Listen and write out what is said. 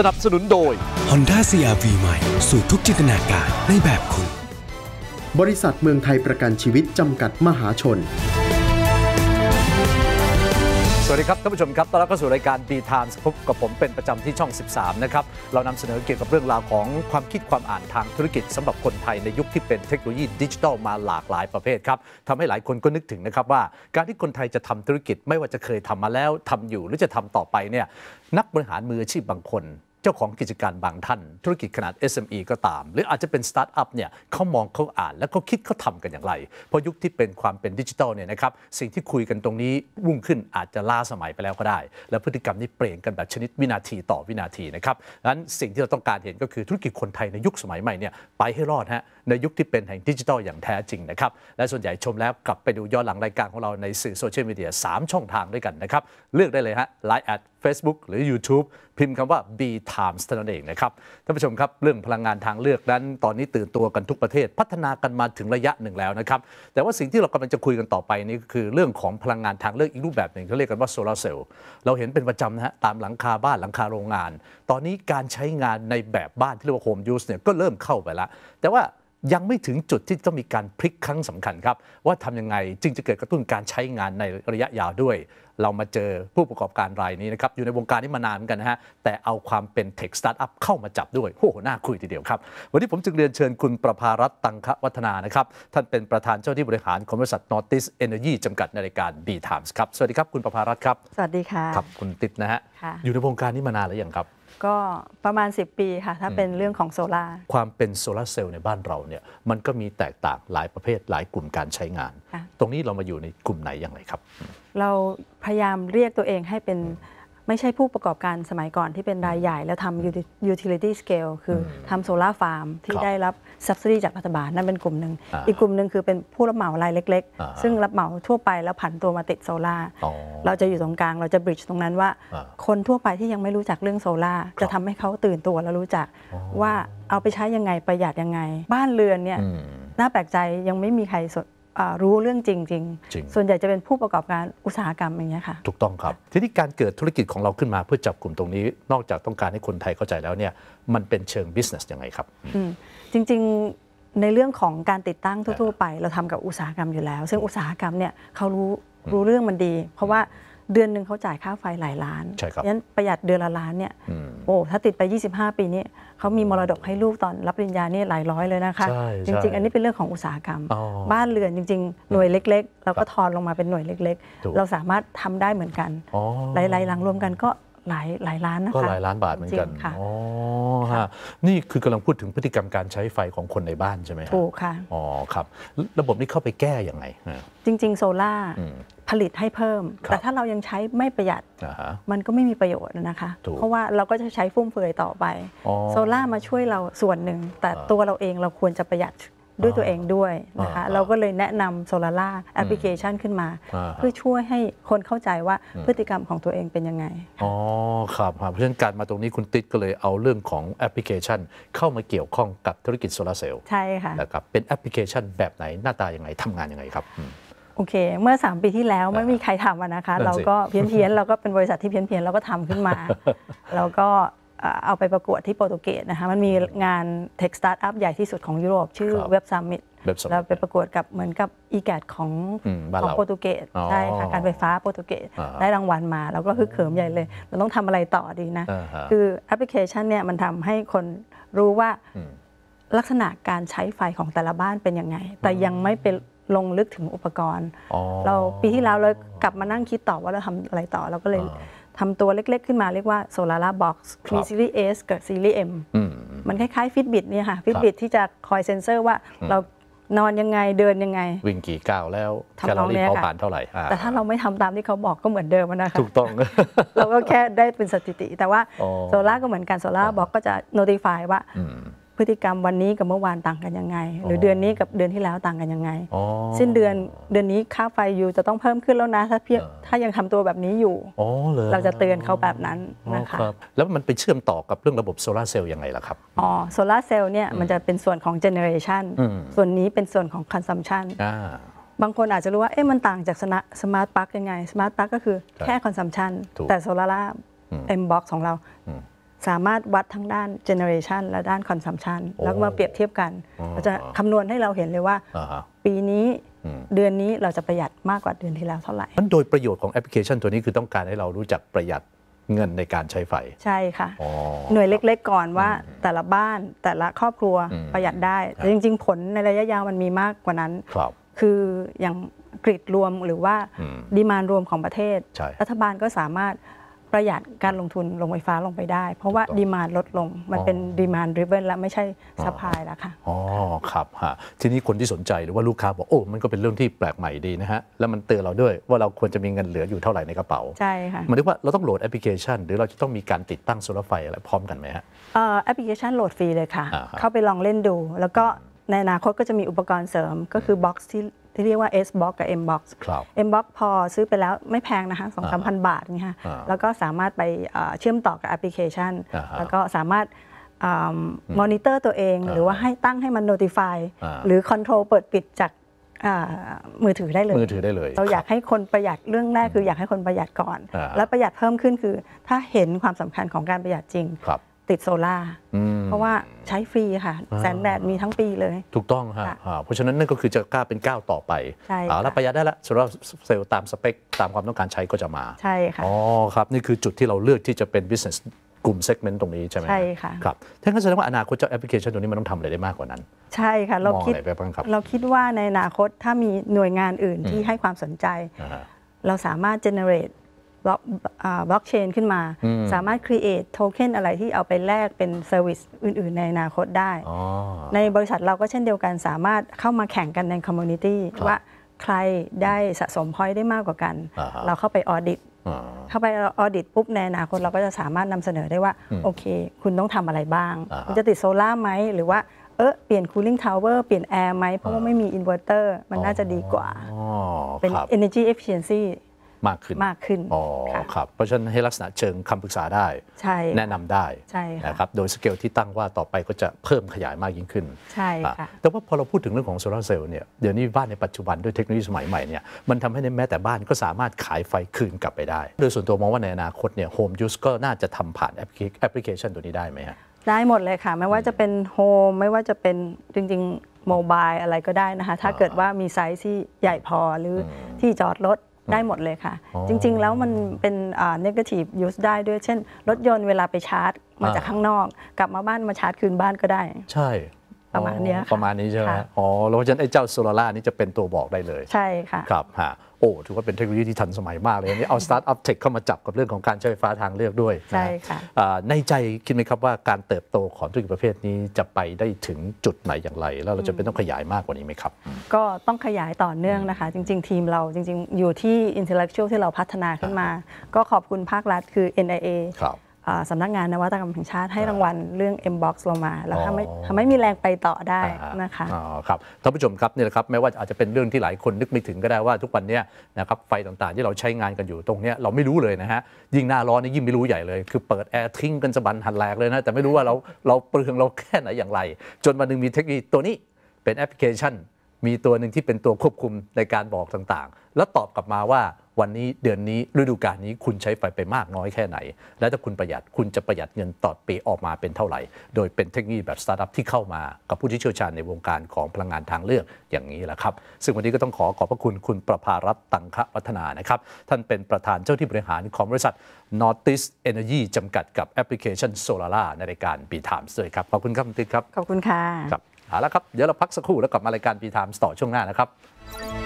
สนับสนุนโดย Honda CRV ใหม่ สู่ทุกจินตนาการ ในแบบคุณ บริษัทเมืองไทยประกันชีวิต จำกัดมหาชน สวัสดีครับท่านผู้ชมครับตอนรับเข้าสู่รายการ B Times พบกับผมเป็นประจำที่ช่อง 13 นะครับ เรานำเสนอเกี่ยวกับเรื่องราวของความคิดความอ่านทางธุรกิจสำหรับคนไทยในยุคที่เป็นเทคโนโลยีดิจิทัลมาหลากหลายประเภทครับทำให้หลายคนก็นึกถึงนะครับว่า การที่คนไทยจะทำธุรกิจไม่ว่าจะเคยทำมาแล้วทำอยู่หรือจะทำต่อไปเนี่ยนักบริหารมืออาชีพบางคนจ้าของกิจการบางท่าน ธุรกิจขนาด SME ก็ตาม หรืออาจจะเป็นสตาร์ทอัพเนี่ยเขามองเขาอ่าน แล้วเขาคิดเขาทำกันอย่างไร เพราะยุคที่เป็นความเป็นดิจิทัลเนี่ยนะครับสิ่งที่คุยกันตรงนี้วุ่งขึ้นอาจจะล้าสมัยไปแล้วก็ได้ และพฤติกรรมนี่เปลี่ยนกันแบบชนิดวินาทีต่อวินาทีนะครับงนั้นสิ่งที่เราต้องการเห็นก็คือธุรกิจคนไทยในยุคสมัยใหม่เนี่ยไปให้รอดฮะในยุคที่เป็นแห่งดิจิทัลอย่างแท้จริงนะครับ และส่วนใหญ่ชมแล้วกลับไปดูย้อนหลังรายการของเราในสื่อโซเชียลมีเดีย3 ช่องทางด้วยกันนะครับ เลือกได้เลยฮะไลน์แอดเฟซบุ๊กหรือ YouTube พิมพ์คำว่า B Times เท่านั้นเองนะครับ ท่านผู้ชมครับเรื่องพลังงานทางเลือกนั้น ตอนนี้ตื่นตัวกันทุกประเทศพัฒนากันมาถึงระยะหนึ่งแล้วนะครับ แต่ว่าสิ่งที่เรากำลังจะคุยกันต่อไปนี่ก็คือ เรื่องของพลังงานทางเลือกอีกรูปแบบหนึ่งเขาเรียกกันว่าโซลาร์เซลล์เราเห็นเป็นประจำนะฮะตามหลังคาบ้านหลังคาโรงงาน ตอนนี้การใช้งานในแบบบ้านที่เรียกว่าโฮมยูสเนี่ยก็เริ่มเข้าไปแล้วแต่ว่ายังไม่ถึงจุดที่ต้องมีการพลิกครั้งสำคัญครับ ว่าทํำยังไงจึงจะเกิดกระตุ้นการใช้งานในระยะยาวด้วย เรามาเจอผู้ประกอบการรายนี้นะครับ อยู่ในวงการนี้มานานกันนะฮะแต่เอาความเป็นเทคสตาร์ทอัพเข้ามาจับด้วยโอ้โห น่าคุยทีเดียวครับ วันนี้ผมจึงเรียนเชิญคุณประภารัตตังควัฒนานะครับ ท่านเป็นประธานเจ้าที่บริหารของบริษัทนอติสเอเนอร์จีจำกัดในรายการ B Times ครับสวัสดีครับคุณประภารัตครับ สวัสดีค่ะครับคุณติดนะฮะอยู่ในวงการนี้มานานหรือยังครับก็ประมาณ 10 ปีค่ะ ถ้าเป็นเรื่องของโซลาความเป็นโซลาเซลล์ในบ้านเราเนี่ยมันก็มีแตกต่างหลายประเภทหลายกลุ่มการใช้งาน ตรงนี้เรามาอยู่ในกลุ่มไหนอย่างไรครับ เราพยายามเรียกตัวเองให้เป็นไม่ใช่ผู้ประกอบการสมัยก่อนที่เป็นรายใหญ่ แล้วทำ utility scale คือทำโซลาฟาร์มที่ได้รับ subsidy จากรัฐบาล นั่นเป็นกลุ่มหนึ่ง อีกกลุ่มหนึ่งคือเป็นผู้รับเหมารายเล็ก ๆ ซึ่งรับเหมาทั่วไปแล้วผันตัวมาติดโซลาเราจะอยู่ตรงกลางเราจะ bridge ตรงนั้นว่า คนทั่วไปที่ยังไม่รู้จักเรื่องโซลาจะทำให้เขาตื่นตัวแล้วรู้จักว่าเอาไปใช้ยังไงประหยัดยังไง บ้านเรือนเนี่ยน่าแปลกใจยังไม่มีใครรู้เรื่องจริงจริงส่วนใหญ่จะเป็นผู้ประกอบการอุตสาหกรรมอย่างนี้ค่ะถูกต้องครับทีนี้การเกิดธุรกิจของเราขึ้นมาเพื่อจับกลุ่มตรงนี้นอกจากต้องการให้คนไทยเข้าใจแล้วเนี่ยมันเป็นเชิง business ยังไงครับจริงๆในเรื่องของการติดตั้งทั่ว ๆ ไปเราทำกับอุตสาหกรรมอยู่แล้ว ซึ่งอุตสาหกรรมเนี่ยเขารู้รู้เรื่องมันดี เพราะว่าเดือนหนึ่งเขาจ่ายค่าไฟหลายล้านใช่ครับงั้นประหยัดเดือนละล้านเนี่ยโอ้ ถ้าติดไป 25 ปีนี้ เขามีมรดกให้ลูกตอนรับปริญญานี่ หลายร้อยเลยนะคะใช่จริงอันนี้เป็นเรื่องของอุตสาหกรรม บ้านเรือนจริง ๆ หน่วยเล็กๆเราก็ทอนลงมาเป็นหน่วยเล็ก ๆ เราสามารถทำได้เหมือนกัน หลายๆ หลังรวมกันก็หลายหลายล้านนะคะ ก็หลายล้านบาทเหมือนกันอ๋อฮะนี่คือกำลังพูดถึงพฤติกรรมการใช้ไฟของคนในบ้านใช่ไหมถูกค่ะ อ๋อครับ ระบบนี้เข้าไปแก้อย่างไงจริง ๆ โซล่าผลิตให้เพิ่ม แต่ถ้าเรายังใช้ไม่ประหยัด มันก็ไม่มีประโยชน์นะคะ เพราะว่าเราก็จะใช้ฟุ่มเฟือยต่อไป โซล่ามาช่วยเราส่วนหนึ่งแต่ตัวเราเองเราควรจะประหยัดด้วยตัวเองด้วยนะคะ เราก็เลยแนะนำโซลาร่าแอปพลิเคชันขึ้นมา เพื่อช่วยให้คนเข้าใจว่าพฤติกรรมของตัวเองเป็นยังไง อ๋อครับเพราะฉะนั้นการมาตรงนี้คุณติ๊กก็เลยเอาเรื่องของแอปพลิเคชัน เข้ามาเกี่ยวข้องกับธุรกิจโซลาเซลล์ใช่ค่ะนะครับเป็นแอปพลิเคชันแบบไหนหน้าตายังไงทำงานยังไงครับโอเคเมื่อ 3 ปีที่แล้วไม่มีใครทำนะคะ เราก็เพี้ยนเพียนเราก็เป็นบริษัทที่เพี้ยนเพียนเราก็ทำขึ้นมาแล้วก็เอาไปประกวดที่โปรตุเกสนะคะ มันมีงานเทคสตาร์ทอัพใหญ่ที่สุดของยุโรปชื่อเว็บซัมมิตเราไปประกวดกับเหมือนกับอีแกดของของโปรตุเกสใช่ค่ะ การไฟฟ้าโปรตุเกสได้รางวัลมาเราก็ฮึกเขิมใหญ่เลย เราต้องทำอะไรต่อดีนะ คือแอปพลิเคชันเนี่ยมันทำให้คนรู้ว่าลักษณะการใช้ไฟของแต่ละบ้านเป็นยังไง แต่ยังไม่เป็นลงลึกถึงอุปกรณ์ เราปีที่แล้วเรากลับมานั่งคิดต่อว่าเราทำอะไรต่อเราก็เลยทำตัวเล็กๆขึ้นมาเรียกว่าโซลาร่าบ็อกซ์มีซีรีส์ S กับซีรีส์เอ็มมันคล้ายๆฟิตบิ t เนี่ยค่ะฟิตบิตที่จะคอยเซ็นเซอร์ว่าเรานอนยังไงเดินยังไง วิ่งกี่ก้าวแล้วแคลอรี่เผาผ่านเท่าไหร่แต่ถ้าเราไม่ทำตามที่เขาบอกก็เหมือนเดิมนะคะถูกต้อง เราก็แค่ได้เป็นสถิติ แต่ว่าโซล่าก็เหมือนกันโซล่าบอกก็จะโน้ติฟายว่าพฤติกรรมวันนี้กับเมื่อวานต่างกันยังไงหรือเดือนนี้กับเดือนที่แล้วต่างกันยังไงสิ้นเดือนเดือนนี้ค่าไฟอยู่จะต้องเพิ่มขึ้นแล้วนะ ถ้าเพียถ้ายังทำตัวแบบนี้อยู่เราจะเตือนเขาแบบนั้นนะคะแล้วมันไปเชื่อมต่อกับเรื่องระบบโซลาเซลล์ยังไงล่ะครับอ๋อโซลาเซลล์เนี่ยมันจะเป็นส่วนของเจเนอเรชันส่วนนี้เป็นส่วนของคอนซัมชันบางคนอาจจะรู้ว่าเอ๊ะมันต่างจากสมาร์ทปลั๊กยังไงสมาร์ทปลั๊กก็คือแค่คอนซัมชันแต่โซลาร่าเอ็มบ็อกของเราสามารถวัดทั้งด้านเจเนอเรชันและด้านคอนซัมชันแล้วมาเปรียบเทียบกัน เราจะคำนวณให้เราเห็นเลยว่าปีนี้เดือนนี้เราจะประหยัดมากกว่าเดือนที่แล้วเท่าไหร่ มันโดยประโยชน์ของแอปพลิเคชันตัวนี้คือต้องการให้เรารู้จักประหยัดเงินในการใช้ไฟ ใช่ค่ะหน่วยเล็กๆก่อนว่าแต่ละบ้านแต่ละครอบครัวประหยัดได้แต่จริงๆ ผลในระยะยาวมันมีมากกว่านั้นครับคืออย่างกริดรวมหรือว่าดีมานรวมของประเทศรัฐบาลก็สามารถประหยัดการลงทุนลงไฟฟ้าลงไปได้ เพราะว่าดีมานลดลงมันเป็นดีมานริเวนแล้วไม่ใช่สปายแล้วค่ะ อ๋อครับฮะทีนี้คนที่สนใจหรือว่าลูกค้าบอกโอ้มันก็เป็นเรื่องที่แปลกใหม่ดีนะฮะ แล้วมันเตือนเราด้วยว่าเราควรจะมีเงินเหลืออยู่เท่าไหร่ในกระเป๋า ใช่ค่ะ มันเรียกว่าเราต้องโหลดแอปพลิเคชัน หรือเราจะต้องมีการติดตั้งโซลาร์ไฟอะไรพร้อมกันไหมฮะแอปพลิเคชันโหลดฟรีเลยค่ะ เข้าไปลองเล่นดู แล้วก็ในอนาคตก็จะมีอุปกรณ์เสริม ก็คือบ็อกซ์ที่ที่เรียกว่า S box กับ M box M box พอซื้อไปแล้วไม่แพงนะคะสองสามพันบาทนี่ค่ะแล้วก็สามารถไปเชื่อมต่อกับแอปพลิเคชันแล้วก็สามารถมอนิเตอร์ตัวเอง หรือว่าให้ตั้งให้มัน notify หรือคอนโทรลเปิดปิดจากมือถือได้เลยมือถือได้เลยเราอยากให้คนประหยัดเรื่องแรกคืออยากให้คนประหยัดก่อน แล้วประหยัดเพิ่มขึ้นคือถ้าเห็นความสำคัญของการประหยัดจริงครับติดโซล่าเพราะว่าใช้ฟรีค่ะแสงแดดมีทั้งปีเลย ถูกต้องฮะเพราะฉะนั้นนั่นก็คือจะกล้าเป็นก้าวต่อไปเลาวประหยัดได้ละสำหรับเซลล์ตามสเปค ตามความต้องการใช้ก็จะมา ใช่ค่ะ อ๋อครับ นี่คือจุดที่เราเลือกที่จะเป็น business กลุ่มเซกเมนต์ตรงนี้ใช่ไหมใช่ค่ะครับั้านั้นแสดงว่าอนาคตเจ้าแอปพลิเคชันตัวนี้มันต้องทำอะไรได้มากกว่านั้น ใช่ค่ะเราคิด เราคิดว่าในอนาคตถ้ามีหน่วยงานอื่นที่ให้ความสนใจเราสามารถ generate บล็อกเชนขึ้นมาสามารถครีเอทโทเค็นอะไรที่เอาไปแลกเป็นเซอร์วิสอื่น ๆ ในอนาคตได้ ในบริษัทเราก็เช่นเดียวกันสามารถเข้ามาแข่งกันในคอมมูนิตี้ว่าใครได้สะสมพอยต์ได้มากกว่ากัน เราเข้าไปออดิตเข้าไปออดิต ปุ๊บ ในอนาคตเราก็จะสามารถนำเสนอได้ว่า โอเค คุณต้องทำอะไรบ้างคุณจะติดโซล่าไหมหรือว่า เออเปลี่ยนคูลิ่งทาวเวอร์เปลี่ยนแอร์ไหมเพราะว่าไม่มีอินเวอร์เตอร์มันน่าจะดีกว่าเป็น energy efficiency มากขึ้นมากขึ้น อ๋อ ครับ เพราะฉะนั้นให้ลักษณะเชิงคำปรึกษาได้แนะนำได้นะครับ โดยสเกลที่ตั้งว่าต่อไปก็จะเพิ่มขยายมากยิ่งขึ้น ใช่ค่ะ แต่ว่าพอเราพูดถึงเรื่องของโซลาเซลล์เนี่ย เดี๋ยวนี้บ้านในปัจจุบันด้วยเทคโนโลยีสมัยใหม่เนี่ย มันทำให้แม้แต่บ้านก็สามารถขายไฟคืนกลับไปได้ โดยส่วนตัวมองว่าในอนาคตเนี่ยโฮมยูสก็น่าจะทำผ่านแอปพลิเคชันตัวนี้ได้ไหมฮะ ได้หมดเลยค่ะ ไม่ว่าจะเป็นโฮมไม่ว่าจะเป็นจริงๆโมบายอะไรก็ได้นะคะ ถ้าเกิดว่ามีไซส์ที่ใหญ่พอหรือที่จอดรถได้หมดเลยค่ะ จริง ๆแล้วมันเป็นเ e g a t i v e use ได้ด้วยเช่น รถยนต์เวลาไปชาร์จ มาจากข้างนอก กลับมาบ้านมาชาร์จคืนบ้านก็ได้ ใช่ประมาณนี้ประมาณนี้ใช่ไหมอ๋อ แล้วเพราะฉะนั้นไอ้เจ้าโซลาร่า นี่จะเป็นตัวบอกได้เลยใช่ค่ะครับฮะ โอ้ ถือว่าเป็นเทคโนโลยีที่ทันสมัยมากเลยนี่เอาสตาร์ทอัพเทคเข้ามาจับกับเรื่องของการใช้ไฟฟ้าทางเลือกด้วย ใช่ค่ะในใจคิดไหมครับว่าการเติบโตของธุรกิจประเภทนี้จะไปได้ถึงจุดไหนอย่างไร แล้วเราจะเป็นต้องขยายมากกว่านี้ไหมครับ ก็ต้องขยายต่อเนื่องนะคะ จริง ๆทีมเราจริงๆ อยู่ที่ intellectual ที่เราพัฒนาขึ้นมา ก็ขอบคุณภาครัฐคือ NIA ครับสำนักงานนวัตกรรมแห่งชาติให้รางวัลเรื่อง M-box ลงมา แล้วทำให้ทำให้มีแรงไปต่อได้นะคะอ๋อครับ ท่านผู้ชมครับนี่แหละครับไม่ว่าอาจจะเป็นเรื่องที่หลายคนนึกไม่ถึงก็ได้ว่า ทุกวันนี้นะครับไฟต่างๆ ที่เราใช้งานกันอยู่ตรงนี้เราไม่รู้เลยนะฮะ ยิ่งหน้าร้อนนี่ยิ่งไม่รู้ใหญ่เลย คือเปิดแอร์ทิ้งกันสะบันหันแหลกเลยนะ แต่ไม่รู้ว่าเราเราเปลืองเราแค่ไหนอย่างไร จนวันนึงมีเทคโนโลยีตัวนี้เป็นแอปพลิเคชันมีตัวหนึ่งที่เป็นตัวควบคุมในการบอกต่าง ๆ แล้วตอบกลับมาว่าวันนี้เดือนนี้ฤดูกาลนี้คุณใช้ไฟไปมากน้อยแค่ไหน และถ้าคุณประหยัดคุณจะประหยัดเงินต่อปีออกมาเป็นเท่าไหร่ โดยเป็นเทคโนโลยีแบบสตาร์ทอัพที่เข้ามากับผู้ที่เชี่ยวชาญในวงการของพลังงานทางเลือกอย่างนี้แหละครับ ซึ่งวันนี้ก็ต้องขอขอบพระคุณคุณประภารัตตังควัฒนานะครับ ท่านเป็นประธานเจ้าที่บริหารของบริษัท n o r t i s Energy จำกัดกับแอปพลิเคชัน s o l a r ในรายการ B Times ด้วยครับ ขอบคุณครับคุณติ๊กครับ ขอบคุณค่ะเอาละครับ เดี๋ยวเราพักสักครู่แล้วกลับมารายการปีไทม์ต่อช่วงหน้านะครับ